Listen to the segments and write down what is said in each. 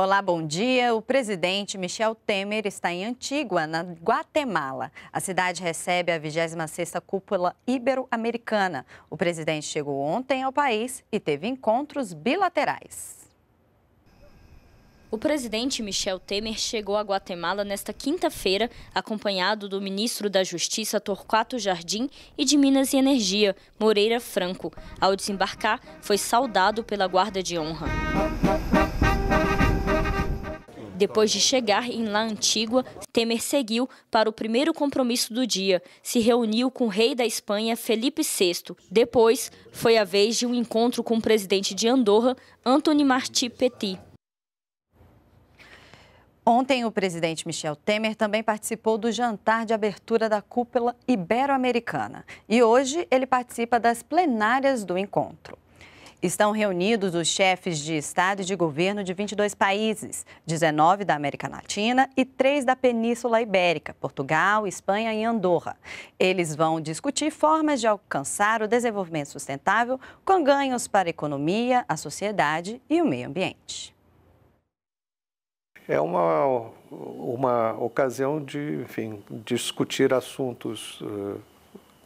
Olá, bom dia. O presidente Michel Temer está em Antígua, na Guatemala. A cidade recebe a 26ª Cúpula Ibero-Americana. O presidente chegou ontem ao país e teve encontros bilaterais. O presidente Michel Temer chegou a Guatemala nesta quinta-feira, acompanhado do ministro da Justiça Torquato Jardim e de Minas e Energia, Moreira Franco. Ao desembarcar, foi saudado pela Guarda de Honra. Depois de chegar em La Antigua, Temer seguiu para o primeiro compromisso do dia. Se reuniu com o rei da Espanha, Felipe VI. Depois, foi a vez de um encontro com o presidente de Andorra, Antony Martí Petit. Ontem, o presidente Michel Temer também participou do jantar de abertura da cúpula ibero-americana. E hoje, ele participa das plenárias do encontro. Estão reunidos os chefes de Estado e de governo de 22 países, 19 da América Latina e 3 da Península Ibérica, Portugal, Espanha e Andorra. Eles vão discutir formas de alcançar o desenvolvimento sustentável com ganhos para a economia, a sociedade e o meio ambiente. É uma, uma ocasião de enfim, discutir assuntos eh,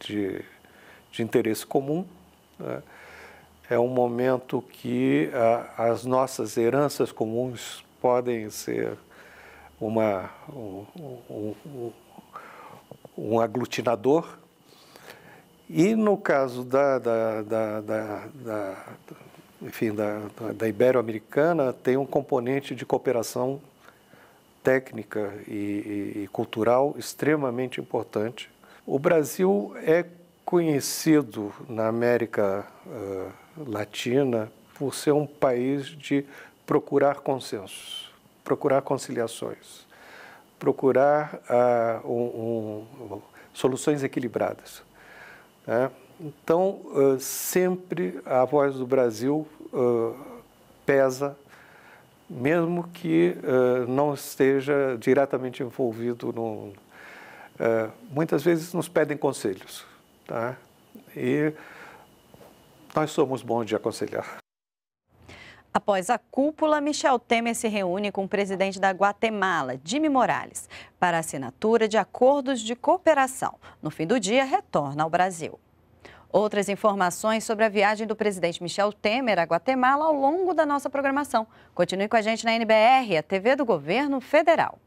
de, de interesse comum. Né? é um momento que ah, as nossas heranças comuns podem ser uma, um, um, um, um aglutinador. E no caso da, da, da, da, da enfim, da, da Ibero-Americana, tem um componente de cooperação técnica e, e, e cultural extremamente importante. O Brasil é conhecido na América uh, Latina por ser um país de procurar consensos, procurar conciliações, procurar uh, um, um, soluções equilibradas. Né? Então, uh, sempre a voz do Brasil eh, pesa, mesmo que não esteja diretamente envolvido. No, muitas vezes nos pedem conselhos Tá? E nós somos bons de aconselhar. Após a cúpula, Michel Temer se reúne com o presidente da Guatemala, Jimmy Morales, para assinatura de acordos de cooperação. No fim do dia, retorna ao Brasil. Outras informações sobre a viagem do presidente Michel Temer à Guatemala ao longo da nossa programação. Continue com a gente na NBR, a TV do Governo Federal.